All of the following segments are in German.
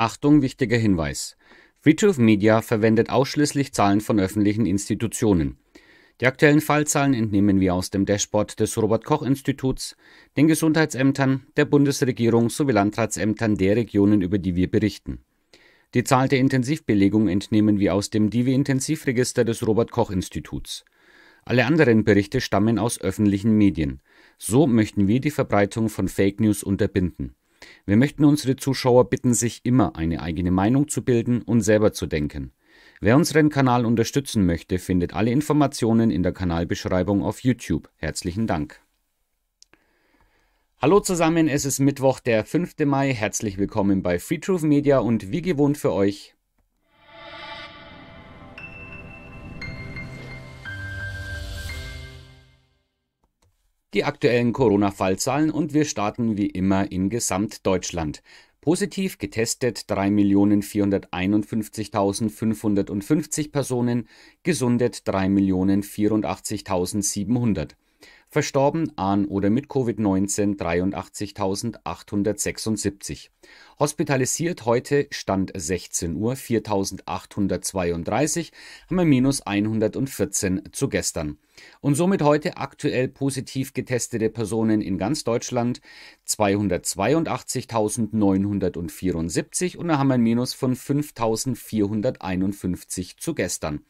Achtung, wichtiger Hinweis. free Media verwendet ausschließlich Zahlen von öffentlichen Institutionen. Die aktuellen Fallzahlen entnehmen wir aus dem Dashboard des Robert-Koch-Instituts, den Gesundheitsämtern, der Bundesregierung sowie Landratsämtern der Regionen, über die wir berichten. Die Zahl der Intensivbelegung entnehmen wir aus dem Divi-Intensivregister des Robert-Koch-Instituts. Alle anderen Berichte stammen aus öffentlichen Medien. So möchten wir die Verbreitung von Fake News unterbinden. Wir möchten unsere Zuschauer bitten, sich immer eine eigene Meinung zu bilden und selber zu denken. Wer unseren Kanal unterstützen möchte, findet alle Informationen in der Kanalbeschreibung auf YouTube. Herzlichen Dank. Hallo zusammen, es ist Mittwoch, der 5. Mai. Herzlich willkommen bei FreeTruth Media und wie gewohnt für euch die aktuellen Corona-Fallzahlen und wir starten wie immer in Gesamtdeutschland. Positiv getestet 3.451.550 Personen, gesundet 3.084.700 verstorben an oder mit Covid-19 83.876. Hospitalisiert heute Stand 16 Uhr 4.832, haben wir minus 114 zu gestern. Und somit heute aktuell positiv getestete Personen in ganz Deutschland 282.974 und da haben wir ein Minus von 5.451 zu gestern.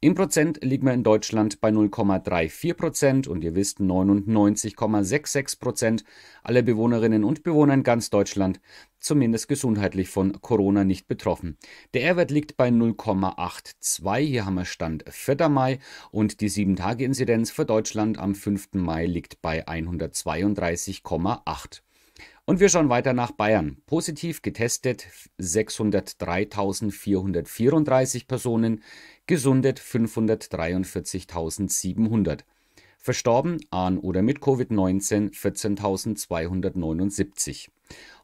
Im Prozent liegt man in Deutschland bei 0,34 Prozent und ihr wisst, 99,66 Prozent aller Bewohnerinnen und Bewohner in ganz Deutschland, zumindest gesundheitlich von Corona nicht betroffen. Der R-Wert liegt bei 0,82, hier haben wir Stand 4. Mai und die 7-Tage-Inzidenz für Deutschland am 5. Mai liegt bei 132,8. Und wir schauen weiter nach Bayern. Positiv getestet 603.434 Personen, gesundet 543.700. Verstorben an oder mit Covid-19 14.279.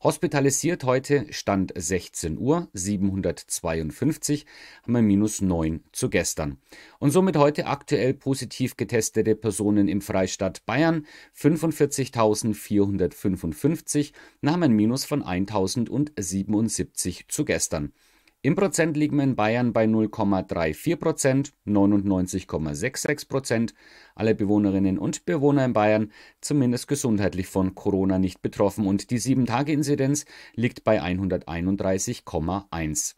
Hospitalisiert heute, Stand 16 Uhr, 752, haben wir minus 9 zu gestern. Und somit heute aktuell positiv getestete Personen im Freistaat Bayern 45.455, haben ein Minus von 1.077 zu gestern. Im Prozent liegen wir in Bayern bei 0,34 Prozent, 99,66 Prozent aller Bewohnerinnen und Bewohner in Bayern zumindest gesundheitlich von Corona nicht betroffen und die 7-Tage-Inzidenz liegt bei 131,1.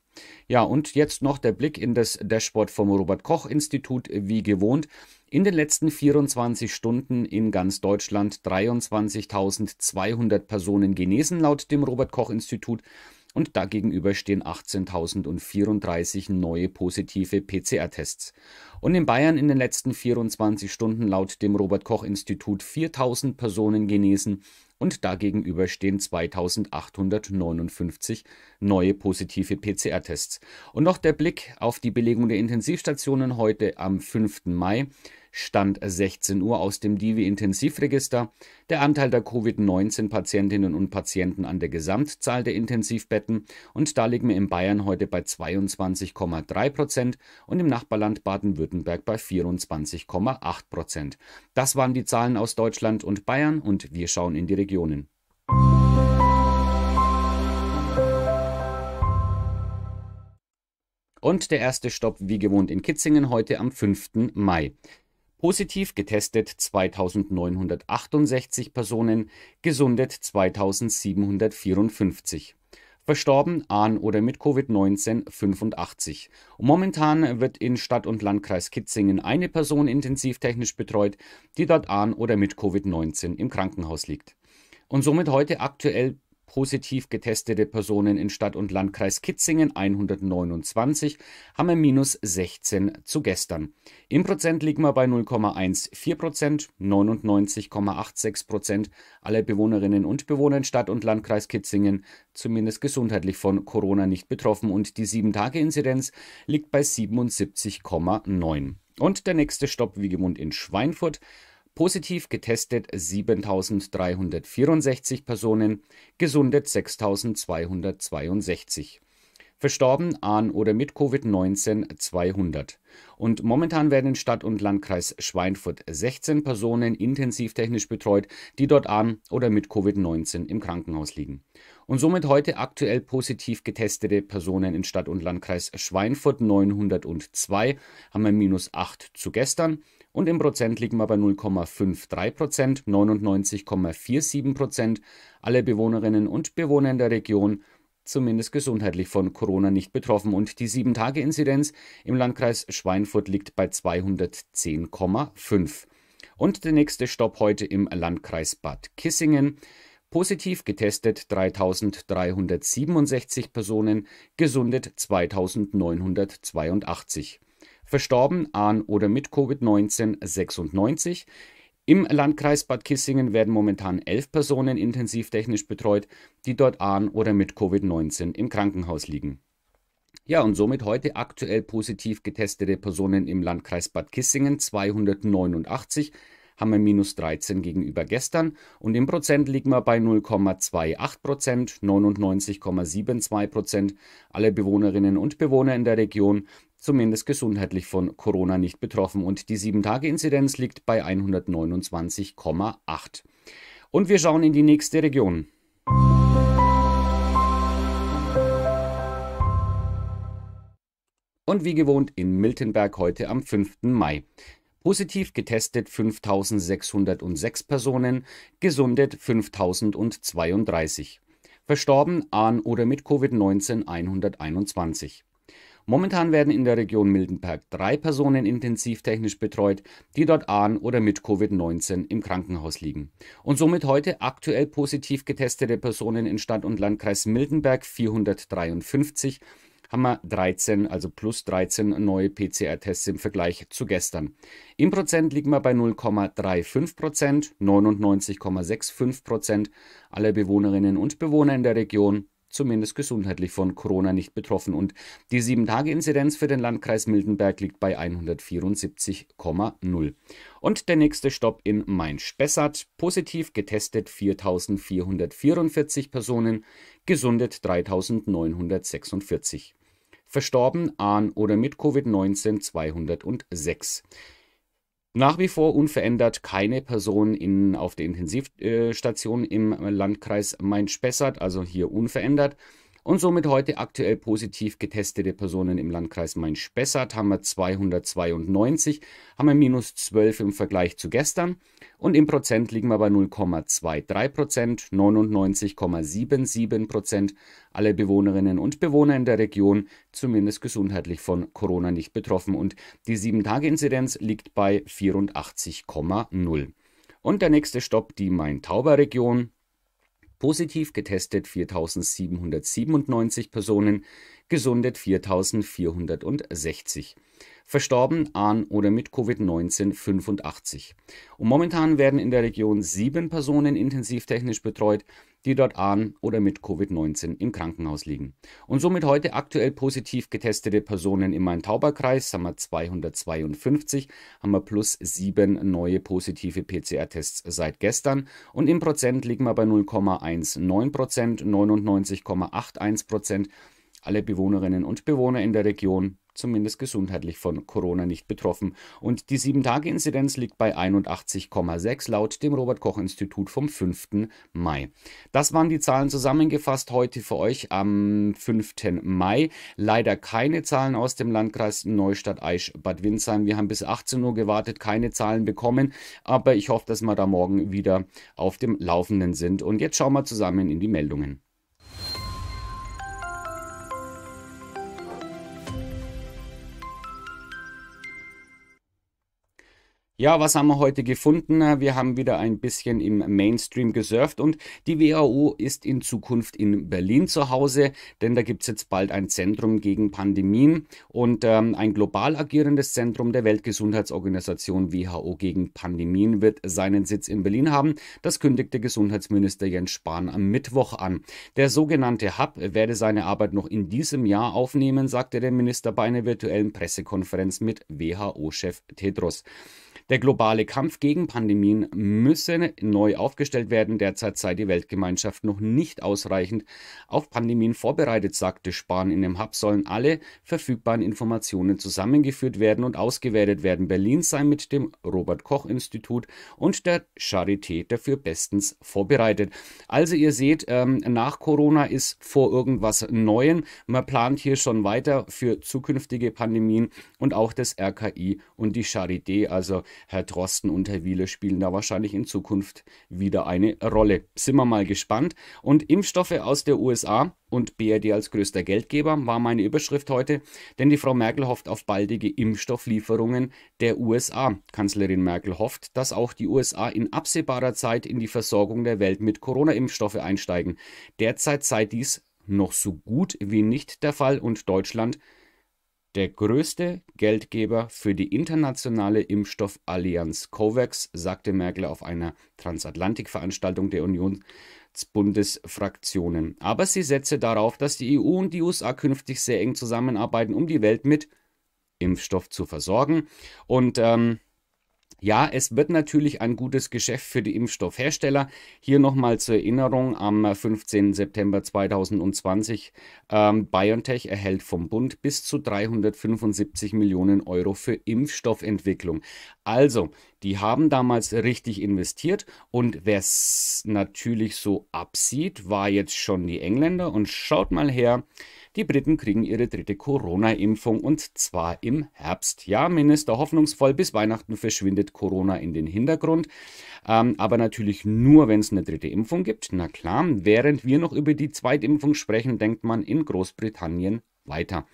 Ja, und jetzt noch der Blick in das Dashboard vom Robert Koch Institut wie gewohnt. In den letzten 24 Stunden in ganz Deutschland 23.200 Personen genesen laut dem Robert Koch Institut und dagegenüber stehen 18.034 neue positive PCR-Tests und in Bayern in den letzten 24 Stunden laut dem Robert Koch Institut 4000 Personen genesen und dagegenüber stehen 2859 neue positive PCR-Tests. Und noch der Blick auf die Belegung der Intensivstationen heute am 5. Mai. Stand 16 Uhr aus dem Divi-Intensivregister. Der Anteil der Covid-19-Patientinnen und Patienten an der Gesamtzahl der Intensivbetten. Und da liegen wir in Bayern heute bei 22,3 Prozent und im Nachbarland Baden-Württemberg Baden-Württemberg bei 24,8 Prozent. Das waren die Zahlen aus Deutschland und Bayern und wir schauen in die Regionen. Und der erste Stopp wie gewohnt in Kitzingen heute am 5. Mai. Positiv getestet 2968 Personen, gesundet 2754 verstorben an oder mit Covid-19 85. momentan wird in Stadt- und Landkreis Kitzingen eine Person intensivtechnisch betreut, die dort an oder mit Covid-19 im Krankenhaus liegt. Und somit heute aktuell Positiv getestete Personen in Stadt und Landkreis Kitzingen 129, haben minus 16 zu gestern. Im Prozent liegen wir bei 0,14 Prozent, 99,86 Prozent aller Bewohnerinnen und Bewohner in Stadt und Landkreis Kitzingen zumindest gesundheitlich von Corona nicht betroffen und die 7-Tage-Inzidenz liegt bei 77,9. Und der nächste Stopp wie gewohnt in Schweinfurt positiv getestet 7364 Personen, gesundet 6262. Verstorben an oder mit Covid-19 200. Und momentan werden in Stadt und Landkreis Schweinfurt 16 Personen intensivtechnisch betreut, die dort an oder mit Covid-19 im Krankenhaus liegen. Und somit heute aktuell positiv getestete Personen in Stadt und Landkreis Schweinfurt 902 haben wir minus 8 zu gestern und im Prozent liegen wir bei 0,53 Prozent, 99,47 Prozent aller Bewohnerinnen und Bewohner in der Region zumindest gesundheitlich von Corona nicht betroffen und die 7-Tage-Inzidenz im Landkreis Schweinfurt liegt bei 210,5. Und der nächste Stopp heute im Landkreis Bad Kissingen. Positiv getestet 3367 Personen, gesundet 2982 verstorben an oder mit Covid-19 96. Im Landkreis Bad Kissingen werden momentan elf Personen intensivtechnisch betreut, die dort an oder mit Covid-19 im Krankenhaus liegen. Ja, und somit heute aktuell positiv getestete Personen im Landkreis Bad Kissingen 289, haben wir minus 13 gegenüber gestern und im Prozent liegen wir bei 0,28 Prozent, 99,72 Prozent Alle Bewohnerinnen und Bewohner in der Region zumindest gesundheitlich von Corona nicht betroffen und die 7-Tage-Inzidenz liegt bei 129,8. Und wir schauen in die nächste Region. Und wie gewohnt in Miltenberg heute am 5. Mai. Positiv getestet 5606 Personen, gesundet 5032. Verstorben an oder mit Covid-19 121. Momentan werden in der Region Mildenberg drei Personen intensivtechnisch betreut, die dort an oder mit Covid-19 im Krankenhaus liegen. Und somit heute aktuell positiv getestete Personen in Stadt und Landkreis Mildenberg 453 haben wir 13, also plus 13 neue PCR-Tests im Vergleich zu gestern. Im Prozent liegen wir bei 0,35 Prozent, 99,65 Prozent aller Bewohnerinnen und Bewohner in der Region zumindest gesundheitlich von Corona nicht betroffen und die 7-Tage-Inzidenz für den Landkreis Mildenberg liegt bei 174,0. Und der nächste Stopp in Main-Spessart, positiv getestet 4.444 Personen, gesundet 3.946. Verstorben an oder mit Covid-19 206. Nach wie vor unverändert keine Person in, auf der Intensivstation im Landkreis Main-Spessart, also hier unverändert. Und somit heute aktuell positiv getestete Personen im Landkreis Main-Spessart haben wir 292, haben wir minus 12 im Vergleich zu gestern. Und im Prozent liegen wir bei 0,23 Prozent, 99,77 Prozent aller Bewohnerinnen und Bewohner in der Region zumindest gesundheitlich von Corona nicht betroffen. Und die 7-Tage-Inzidenz liegt bei 84,0. Und der nächste Stopp, die Main-Tauber-Region, Positiv getestet 4.797 Personen gesundet 4460. Verstorben an oder mit Covid-19 85. Und momentan werden in der Region sieben Personen intensivtechnisch betreut, die dort an oder mit Covid-19 im Krankenhaus liegen. Und somit heute aktuell positiv getestete Personen im Main-Tauber-Kreis haben wir 252, haben wir plus sieben neue positive PCR-Tests seit gestern. Und im Prozent liegen wir bei 0,19 Prozent, 99,81 Prozent alle Bewohnerinnen und Bewohner in der Region zumindest gesundheitlich von Corona nicht betroffen. Und die 7-Tage-Inzidenz liegt bei 81,6 laut dem Robert-Koch-Institut vom 5. Mai. Das waren die Zahlen zusammengefasst heute für euch am 5. Mai. Leider keine Zahlen aus dem Landkreis Neustadt-Aisch-Bad Windsheim. Wir haben bis 18 Uhr gewartet, keine Zahlen bekommen, aber ich hoffe, dass wir da morgen wieder auf dem Laufenden sind. Und jetzt schauen wir zusammen in die Meldungen. Ja, was haben wir heute gefunden? Wir haben wieder ein bisschen im Mainstream gesurft und die WHO ist in Zukunft in Berlin zu Hause, denn da gibt es jetzt bald ein Zentrum gegen Pandemien und ähm, ein global agierendes Zentrum der Weltgesundheitsorganisation WHO gegen Pandemien wird seinen Sitz in Berlin haben. Das kündigte Gesundheitsminister Jens Spahn am Mittwoch an. Der sogenannte Hub werde seine Arbeit noch in diesem Jahr aufnehmen, sagte der Minister bei einer virtuellen Pressekonferenz mit WHO-Chef Tedros. Der globale Kampf gegen Pandemien müsse neu aufgestellt werden. Derzeit sei die Weltgemeinschaft noch nicht ausreichend auf Pandemien vorbereitet, sagte Spahn. In dem Hub sollen alle verfügbaren Informationen zusammengeführt werden und ausgewertet werden. Berlin sei mit dem Robert Koch Institut und der Charité dafür bestens vorbereitet. Also ihr seht, ähm, nach Corona ist vor irgendwas Neuem. Man plant hier schon weiter für zukünftige Pandemien und auch das RKI und die Charité. Also Herr Drosten und Herr Wieler spielen da wahrscheinlich in Zukunft wieder eine Rolle. Sind wir mal gespannt. Und Impfstoffe aus der USA und BRD als größter Geldgeber war meine Überschrift heute, denn die Frau Merkel hofft auf baldige Impfstofflieferungen der USA. Kanzlerin Merkel hofft, dass auch die USA in absehbarer Zeit in die Versorgung der Welt mit Corona-Impfstoffe einsteigen. Derzeit sei dies noch so gut wie nicht der Fall und Deutschland der größte Geldgeber für die internationale Impfstoffallianz COVAX, sagte Merkel auf einer Transatlantikveranstaltung der Unionsbundesfraktionen. Aber sie setze darauf, dass die EU und die USA künftig sehr eng zusammenarbeiten, um die Welt mit Impfstoff zu versorgen. Und ähm, ja, es wird natürlich ein gutes Geschäft für die Impfstoffhersteller. Hier nochmal zur Erinnerung, am 15. September 2020, ähm, BioNTech erhält vom Bund bis zu 375 Millionen Euro für Impfstoffentwicklung. Also, die haben damals richtig investiert und wer es natürlich so absieht, war jetzt schon die Engländer. Und schaut mal her, die Briten kriegen ihre dritte Corona-Impfung und zwar im Herbst. Ja, Minister hoffnungsvoll, bis Weihnachten verschwindet Corona in den Hintergrund. Ähm, aber natürlich nur, wenn es eine dritte Impfung gibt. Na klar, während wir noch über die Zweitimpfung sprechen, denkt man in Großbritannien weiter.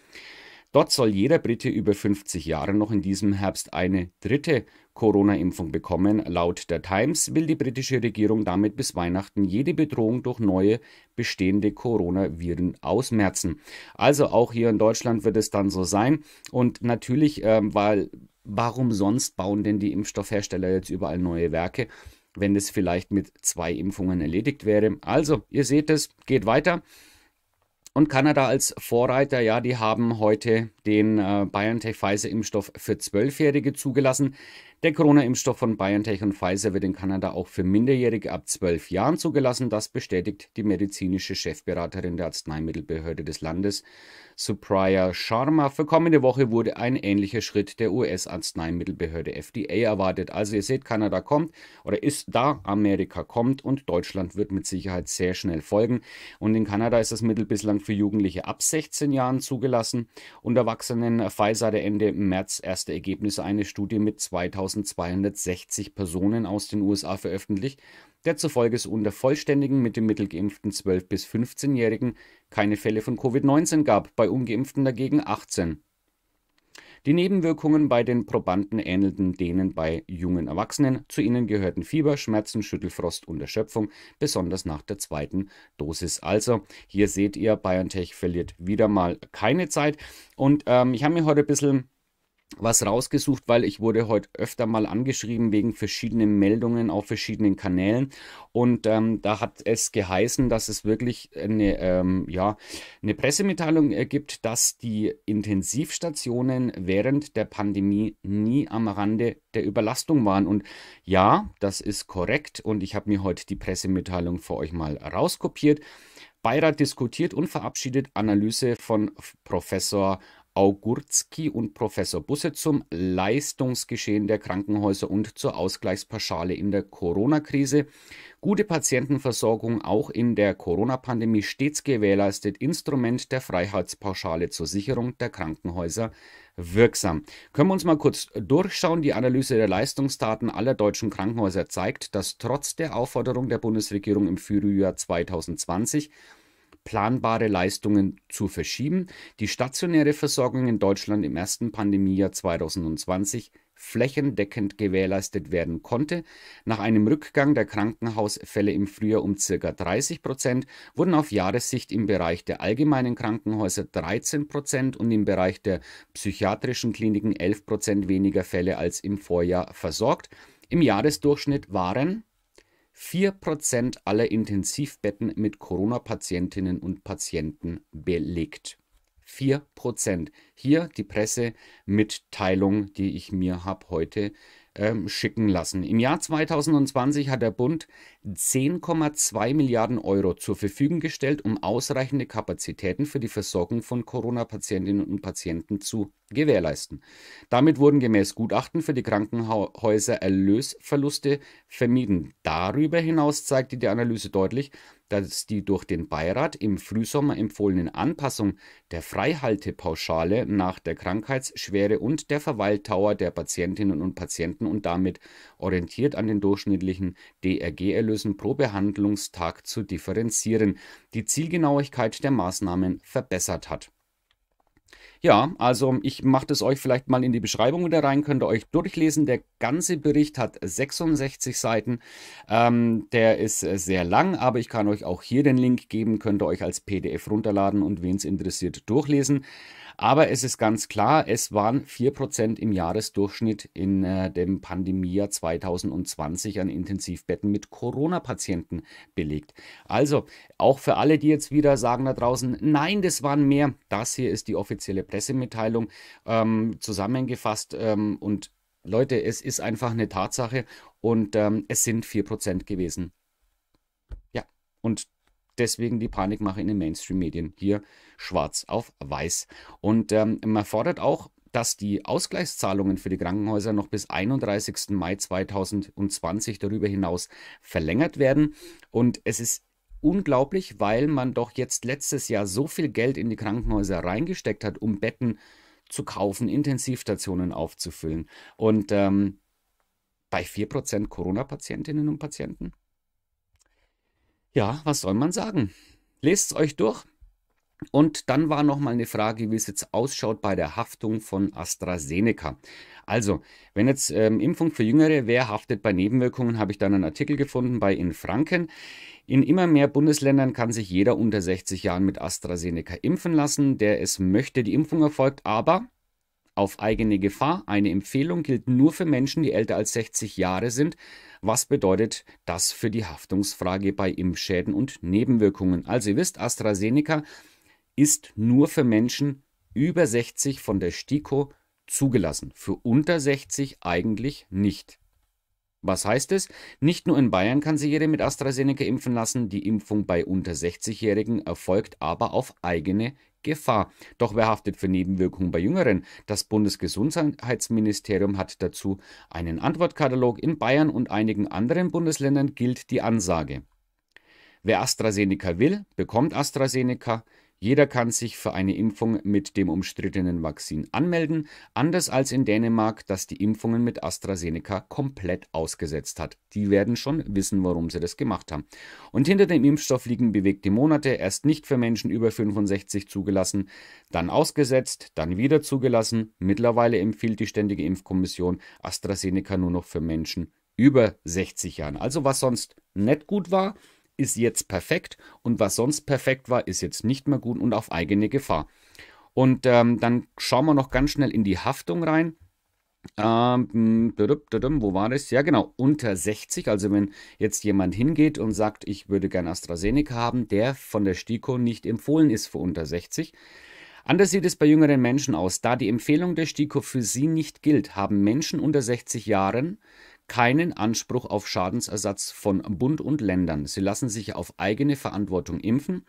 Dort soll jeder Brite über 50 Jahre noch in diesem Herbst eine dritte Corona-Impfung bekommen. Laut der Times will die britische Regierung damit bis Weihnachten jede Bedrohung durch neue bestehende Coronaviren ausmerzen. Also auch hier in Deutschland wird es dann so sein. Und natürlich, äh, weil warum sonst bauen denn die Impfstoffhersteller jetzt überall neue Werke? wenn es vielleicht mit zwei Impfungen erledigt wäre. Also, ihr seht es, geht weiter. Und Kanada als Vorreiter, ja, die haben heute den äh, BioNTech-Pfizer-Impfstoff für Zwölfjährige zugelassen. Der Corona-Impfstoff von BioNTech und Pfizer wird in Kanada auch für Minderjährige ab 12 Jahren zugelassen. Das bestätigt die medizinische Chefberaterin der Arzneimittelbehörde des Landes, Supriya Sharma. Für kommende Woche wurde ein ähnlicher Schritt der US-Arzneimittelbehörde FDA erwartet. Also ihr seht, Kanada kommt oder ist da, Amerika kommt und Deutschland wird mit Sicherheit sehr schnell folgen. Und in Kanada ist das Mittel bislang für Jugendliche ab 16 Jahren zugelassen und Erwachsenen Pfizer hatte Ende März erste Ergebnisse eine Studie mit 2000 1260 Personen aus den USA veröffentlicht, der zufolge es unter vollständigen mit dem Mittel geimpften 12 bis 15-Jährigen keine Fälle von Covid-19 gab, bei ungeimpften dagegen 18. Die Nebenwirkungen bei den Probanden ähnelten denen bei jungen Erwachsenen. Zu ihnen gehörten Fieber, Schmerzen, Schüttelfrost und Erschöpfung, besonders nach der zweiten Dosis. Also, hier seht ihr, BayernTech verliert wieder mal keine Zeit. Und ähm, ich habe mir heute ein bisschen was rausgesucht, weil ich wurde heute öfter mal angeschrieben wegen verschiedenen Meldungen auf verschiedenen Kanälen und ähm, da hat es geheißen, dass es wirklich eine, ähm, ja, eine Pressemitteilung ergibt, äh, dass die Intensivstationen während der Pandemie nie am Rande der Überlastung waren und ja, das ist korrekt und ich habe mir heute die Pressemitteilung für euch mal rauskopiert. Beirat diskutiert und verabschiedet Analyse von Professor Augurzki und Professor Busse zum Leistungsgeschehen der Krankenhäuser und zur Ausgleichspauschale in der Corona-Krise. Gute Patientenversorgung auch in der Corona-Pandemie stets gewährleistet, Instrument der Freiheitspauschale zur Sicherung der Krankenhäuser wirksam. Können wir uns mal kurz durchschauen. Die Analyse der Leistungsdaten aller deutschen Krankenhäuser zeigt, dass trotz der Aufforderung der Bundesregierung im Frühjahr 2020 planbare Leistungen zu verschieben, die stationäre Versorgung in Deutschland im ersten Pandemiejahr 2020 flächendeckend gewährleistet werden konnte. Nach einem Rückgang der Krankenhausfälle im Frühjahr um ca. 30 Prozent wurden auf Jahressicht im Bereich der allgemeinen Krankenhäuser 13 Prozent und im Bereich der psychiatrischen Kliniken 11 Prozent weniger Fälle als im Vorjahr versorgt. Im Jahresdurchschnitt waren 4% aller Intensivbetten mit Corona-Patientinnen und Patienten belegt. 4%. Hier die Pressemitteilung, die ich mir habe heute ähm, schicken lassen. Im Jahr 2020 hat der Bund 10,2 Milliarden Euro zur Verfügung gestellt, um ausreichende Kapazitäten für die Versorgung von Corona-Patientinnen und Patienten zu gewährleisten. Damit wurden gemäß Gutachten für die Krankenhäuser Erlösverluste vermieden. Darüber hinaus zeigte die Analyse deutlich, dass die durch den Beirat im Frühsommer empfohlene Anpassung der Freihaltepauschale nach der Krankheitsschwere und der Verweildauer der Patientinnen und Patienten und damit orientiert an den durchschnittlichen DRG-Erlösen pro Behandlungstag zu differenzieren, die Zielgenauigkeit der Maßnahmen verbessert hat ja, also ich mache das euch vielleicht mal in die Beschreibung wieder rein, könnt ihr euch durchlesen. Der ganze Bericht hat 66 Seiten. Ähm, der ist äh, sehr lang, aber ich kann euch auch hier den Link geben, könnt ihr euch als PDF runterladen und wen es interessiert durchlesen. Aber es ist ganz klar, es waren 4% im Jahresdurchschnitt in äh, dem Pandemiejahr 2020 an Intensivbetten mit Corona-Patienten belegt. Also auch für alle, die jetzt wieder sagen da draußen, nein, das waren mehr. Das hier ist die offizielle Pressemitteilung ähm, zusammengefasst ähm, und Leute, es ist einfach eine Tatsache und ähm, es sind 4% gewesen. Ja, und Deswegen die Panikmache in den Mainstream-Medien hier schwarz auf weiß. Und ähm, man fordert auch, dass die Ausgleichszahlungen für die Krankenhäuser noch bis 31. Mai 2020 darüber hinaus verlängert werden. Und es ist unglaublich, weil man doch jetzt letztes Jahr so viel Geld in die Krankenhäuser reingesteckt hat, um Betten zu kaufen, Intensivstationen aufzufüllen. Und ähm, bei 4% Corona-Patientinnen und Patienten ja, was soll man sagen? Lest es euch durch. Und dann war nochmal eine Frage, wie es jetzt ausschaut bei der Haftung von AstraZeneca. Also, wenn jetzt ähm, Impfung für Jüngere, wer haftet bei Nebenwirkungen, habe ich dann einen Artikel gefunden bei In Franken. In immer mehr Bundesländern kann sich jeder unter 60 Jahren mit AstraZeneca impfen lassen, der es möchte. Die Impfung erfolgt aber auf eigene Gefahr. Eine Empfehlung gilt nur für Menschen, die älter als 60 Jahre sind. Was bedeutet das für die Haftungsfrage bei Impfschäden und Nebenwirkungen? Also ihr wisst, AstraZeneca ist nur für Menschen über 60 von der STIKO zugelassen. Für unter 60 eigentlich nicht. Was heißt es? Nicht nur in Bayern kann sich jeder mit AstraZeneca impfen lassen, die Impfung bei unter 60-Jährigen erfolgt aber auf eigene Gefahr. Doch wer haftet für Nebenwirkungen bei Jüngeren? Das Bundesgesundheitsministerium hat dazu einen Antwortkatalog. In Bayern und einigen anderen Bundesländern gilt die Ansage. Wer AstraZeneca will, bekommt AstraZeneca. Jeder kann sich für eine Impfung mit dem umstrittenen Vakzin anmelden, anders als in Dänemark, das die Impfungen mit AstraZeneca komplett ausgesetzt hat. Die werden schon wissen, warum sie das gemacht haben. Und hinter dem Impfstoff liegen bewegte Monate, erst nicht für Menschen über 65 zugelassen, dann ausgesetzt, dann wieder zugelassen. Mittlerweile empfiehlt die Ständige Impfkommission AstraZeneca nur noch für Menschen über 60 Jahren. Also was sonst nicht gut war, ist jetzt perfekt und was sonst perfekt war, ist jetzt nicht mehr gut und auf eigene Gefahr. Und ähm, dann schauen wir noch ganz schnell in die Haftung rein. Ähm, hm, wo war das? Ja, genau, unter 60. Also, wenn jetzt jemand hingeht und sagt, ich würde gern AstraZeneca haben, der von der STIKO nicht empfohlen ist für unter 60. Anders sieht es bei jüngeren Menschen aus. Da die Empfehlung der STIKO für sie nicht gilt, haben Menschen unter 60 Jahren keinen Anspruch auf Schadensersatz von Bund und Ländern. Sie lassen sich auf eigene Verantwortung impfen.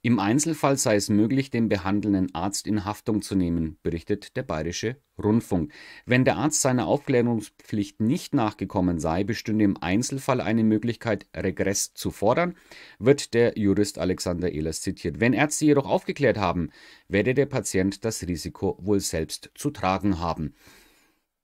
Im Einzelfall sei es möglich, den behandelnden Arzt in Haftung zu nehmen, berichtet der Bayerische Rundfunk. Wenn der Arzt seiner Aufklärungspflicht nicht nachgekommen sei, bestünde im Einzelfall eine Möglichkeit, Regress zu fordern, wird der Jurist Alexander Ehlers zitiert. Wenn Ärzte jedoch aufgeklärt haben, werde der Patient das Risiko wohl selbst zu tragen haben.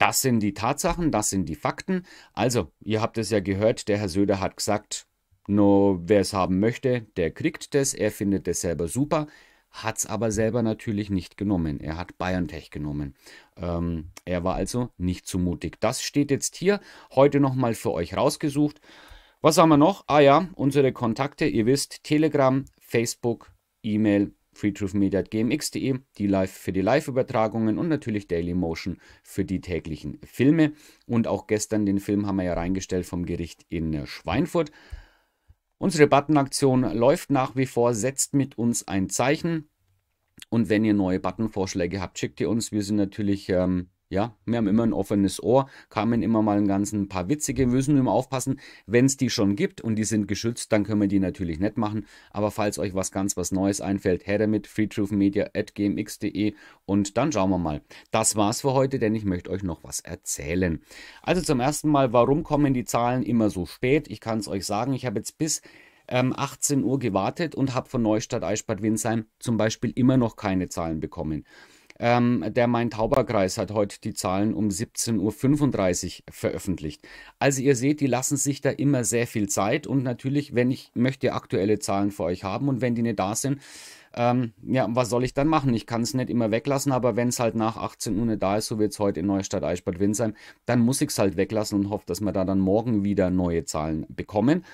Das sind die Tatsachen, das sind die Fakten. Also, ihr habt es ja gehört, der Herr Söder hat gesagt, nur wer es haben möchte, der kriegt das, er findet es selber super, hat es aber selber natürlich nicht genommen. Er hat BayernTech genommen. Ähm, er war also nicht zu mutig. Das steht jetzt hier heute nochmal für euch rausgesucht. Was haben wir noch? Ah ja, unsere Kontakte, ihr wisst, Telegram, Facebook, E-Mail freetruthmedia.gmx.de, die live für die Live-Übertragungen und natürlich Daily Motion für die täglichen Filme. Und auch gestern den Film haben wir ja reingestellt vom Gericht in Schweinfurt. Unsere Buttonaktion läuft nach wie vor, setzt mit uns ein Zeichen. Und wenn ihr neue Buttonvorschläge habt, schickt ihr uns. Wir sind natürlich ähm, ja, wir haben immer ein offenes Ohr, kamen immer mal ein ganzen paar witzige, wir müssen wir immer aufpassen. Wenn es die schon gibt und die sind geschützt, dann können wir die natürlich nicht machen. Aber falls euch was ganz was Neues einfällt, her damit, freetruthmedia.gmx.de und dann schauen wir mal. Das war's für heute, denn ich möchte euch noch was erzählen. Also zum ersten Mal, warum kommen die Zahlen immer so spät? Ich kann es euch sagen, ich habe jetzt bis 18 ähm, Uhr gewartet und habe von Neustadt Eichbad Winsheim zum Beispiel immer noch keine Zahlen bekommen. Ähm, der Main-Tauber-Kreis hat heute die Zahlen um 17.35 Uhr veröffentlicht. Also ihr seht, die lassen sich da immer sehr viel Zeit und natürlich, wenn ich möchte, aktuelle Zahlen für euch haben und wenn die nicht da sind, ähm, ja, was soll ich dann machen? Ich kann es nicht immer weglassen, aber wenn es halt nach 18 Uhr nicht da ist, so wie es heute in Neustadt Eichbad Winsheim, dann muss ich es halt weglassen und hoffe, dass wir da dann morgen wieder neue Zahlen bekommen.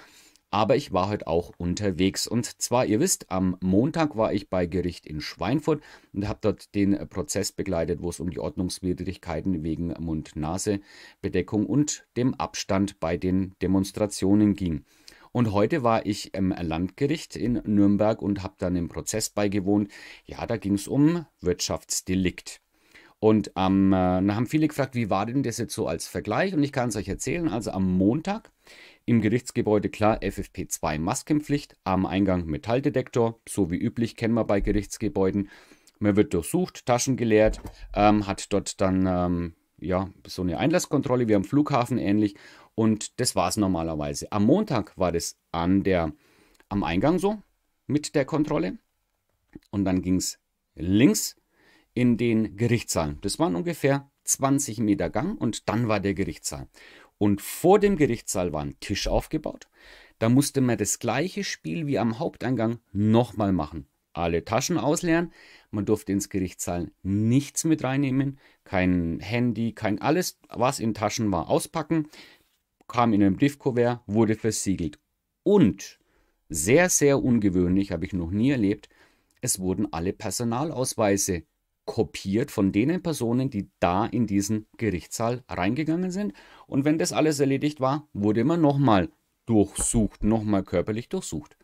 Aber ich war heute auch unterwegs. Und zwar, ihr wisst, am Montag war ich bei Gericht in Schweinfurt und habe dort den Prozess begleitet, wo es um die Ordnungswidrigkeiten wegen Mund-Nase-Bedeckung und dem Abstand bei den Demonstrationen ging. Und heute war ich im Landgericht in Nürnberg und habe dann den Prozess beigewohnt. Ja, da ging es um Wirtschaftsdelikt. Und ähm, äh, dann haben viele gefragt, wie war denn das jetzt so als Vergleich? Und ich kann es euch erzählen. Also am Montag im Gerichtsgebäude klar FFP2 Maskenpflicht, am Eingang Metalldetektor, so wie üblich kennen wir bei Gerichtsgebäuden. Man wird durchsucht, Taschen geleert, ähm, hat dort dann ähm, ja, so eine Einlasskontrolle wie am Flughafen ähnlich. Und das war es normalerweise. Am Montag war das an der, am Eingang so mit der Kontrolle. Und dann ging es links in den Gerichtssaal. Das waren ungefähr 20 Meter Gang und dann war der Gerichtssaal. Und vor dem Gerichtssaal war ein Tisch aufgebaut. Da musste man das gleiche Spiel wie am Haupteingang nochmal machen. Alle Taschen ausleeren. Man durfte ins Gerichtssaal nichts mit reinnehmen. Kein Handy, kein alles, was in Taschen war, auspacken. Kam in ein Briefkuvert, wurde versiegelt. Und sehr, sehr ungewöhnlich, habe ich noch nie erlebt, es wurden alle Personalausweise kopiert von den Personen, die da in diesen Gerichtssaal reingegangen sind. Und wenn das alles erledigt war, wurde man nochmal durchsucht, nochmal körperlich durchsucht.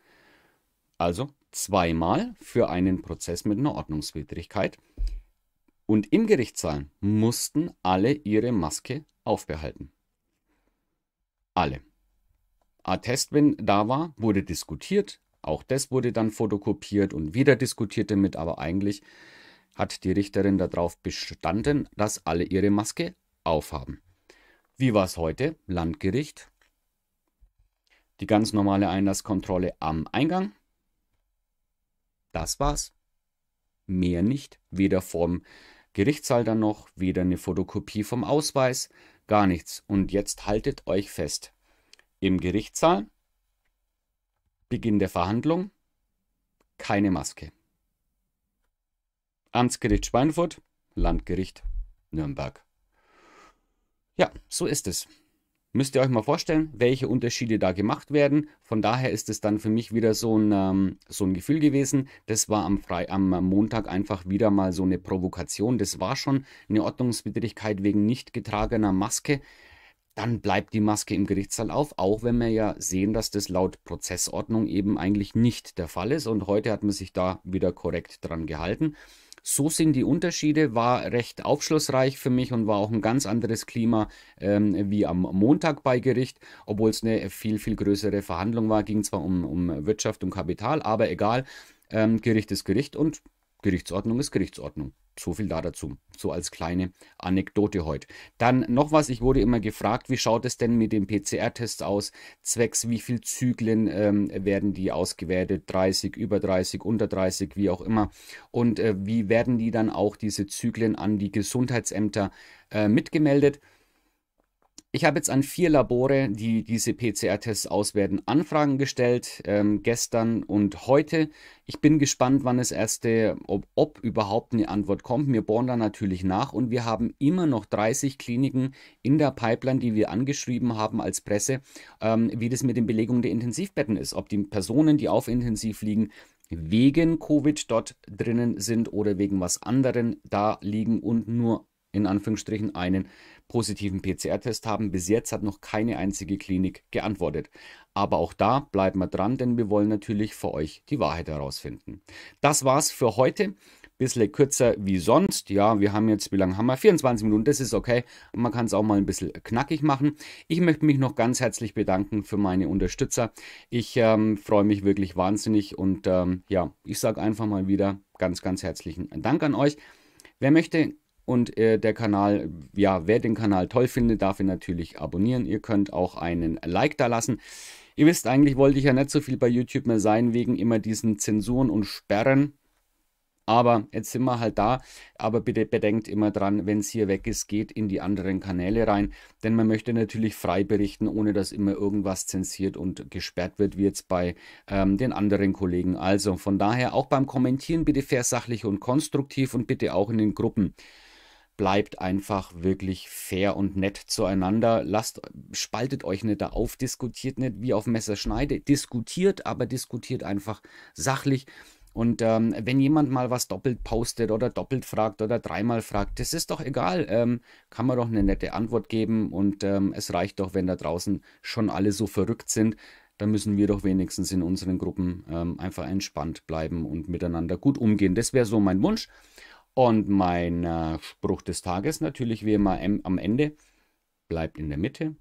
Also zweimal für einen Prozess mit einer Ordnungswidrigkeit. Und im Gerichtssaal mussten alle ihre Maske aufbehalten. Alle. Attest, wenn da war, wurde diskutiert. Auch das wurde dann fotokopiert und wieder diskutiert damit, aber eigentlich hat die Richterin darauf bestanden, dass alle ihre Maske aufhaben. Wie war es heute? Landgericht. Die ganz normale Einlasskontrolle am Eingang. Das war's. Mehr nicht. Weder vom Gerichtssaal dann noch, weder eine Fotokopie vom Ausweis, gar nichts. Und jetzt haltet euch fest. Im Gerichtssaal, Beginn der Verhandlung, keine Maske. Amtsgericht Schweinfurt, Landgericht Nürnberg. Ja, so ist es. Müsst ihr euch mal vorstellen, welche Unterschiede da gemacht werden. Von daher ist es dann für mich wieder so ein, ähm, so ein Gefühl gewesen. Das war am, Fre am Montag einfach wieder mal so eine Provokation. Das war schon eine Ordnungswidrigkeit wegen nicht getragener Maske. Dann bleibt die Maske im Gerichtssaal auf, auch wenn wir ja sehen, dass das laut Prozessordnung eben eigentlich nicht der Fall ist. Und heute hat man sich da wieder korrekt dran gehalten so sind die Unterschiede, war recht aufschlussreich für mich und war auch ein ganz anderes Klima ähm, wie am Montag bei Gericht, obwohl es eine viel, viel größere Verhandlung war, ging zwar um, um Wirtschaft und Kapital, aber egal, ähm, Gericht ist Gericht und Gerichtsordnung ist Gerichtsordnung. So viel da dazu. So als kleine Anekdote heute. Dann noch was, ich wurde immer gefragt, wie schaut es denn mit dem PCR-Test aus? Zwecks, wie viele Zyklen ähm, werden die ausgewertet? 30, über 30, unter 30, wie auch immer. Und äh, wie werden die dann auch diese Zyklen an die Gesundheitsämter äh, mitgemeldet? Ich habe jetzt an vier Labore, die diese PCR-Tests auswerten, Anfragen gestellt, ähm, gestern und heute. Ich bin gespannt, wann es erste, ob, ob überhaupt eine Antwort kommt. Wir bohren da natürlich nach und wir haben immer noch 30 Kliniken in der Pipeline, die wir angeschrieben haben als Presse, ähm, wie das mit den Belegungen der Intensivbetten ist. Ob die Personen, die auf Intensiv liegen, wegen Covid dort drinnen sind oder wegen was anderen da liegen und nur in Anführungsstrichen einen positiven PCR-Test haben. Bis jetzt hat noch keine einzige Klinik geantwortet. Aber auch da bleiben wir dran, denn wir wollen natürlich für euch die Wahrheit herausfinden. Das war's für heute. Bisschen kürzer wie sonst. Ja, wir haben jetzt, wie lange haben wir? 24 Minuten, das ist okay. Man kann es auch mal ein bisschen knackig machen. Ich möchte mich noch ganz herzlich bedanken für meine Unterstützer. Ich ähm, freue mich wirklich wahnsinnig und ähm, ja, ich sage einfach mal wieder ganz, ganz herzlichen Dank an euch. Wer möchte, und äh, der Kanal, ja, wer den Kanal toll findet, darf ihn natürlich abonnieren. Ihr könnt auch einen Like da lassen. Ihr wisst, eigentlich wollte ich ja nicht so viel bei YouTube mehr sein, wegen immer diesen Zensuren und Sperren. Aber jetzt sind wir halt da. Aber bitte bedenkt immer dran, wenn es hier weg ist, geht in die anderen Kanäle rein. Denn man möchte natürlich frei berichten, ohne dass immer irgendwas zensiert und gesperrt wird, wie jetzt bei ähm, den anderen Kollegen. Also von daher auch beim Kommentieren bitte versachlich und konstruktiv und bitte auch in den Gruppen bleibt einfach wirklich fair und nett zueinander. Lasst, spaltet euch nicht da auf, diskutiert nicht wie auf Messer schneide. Diskutiert, aber diskutiert einfach sachlich. Und ähm, wenn jemand mal was doppelt postet oder doppelt fragt oder dreimal fragt, das ist doch egal. Ähm, kann man doch eine nette Antwort geben und ähm, es reicht doch, wenn da draußen schon alle so verrückt sind. Da müssen wir doch wenigstens in unseren Gruppen ähm, einfach entspannt bleiben und miteinander gut umgehen. Das wäre so mein Wunsch. Und mein äh, Spruch des Tages natürlich wie immer am Ende bleibt in der Mitte.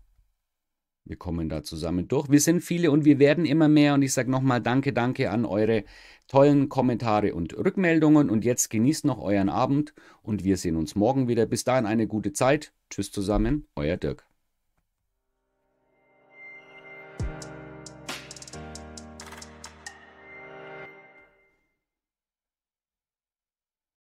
Wir kommen da zusammen durch. Wir sind viele und wir werden immer mehr. Und ich sage nochmal Danke, danke an eure tollen Kommentare und Rückmeldungen. Und jetzt genießt noch euren Abend und wir sehen uns morgen wieder. Bis dahin eine gute Zeit. Tschüss zusammen, euer Dirk.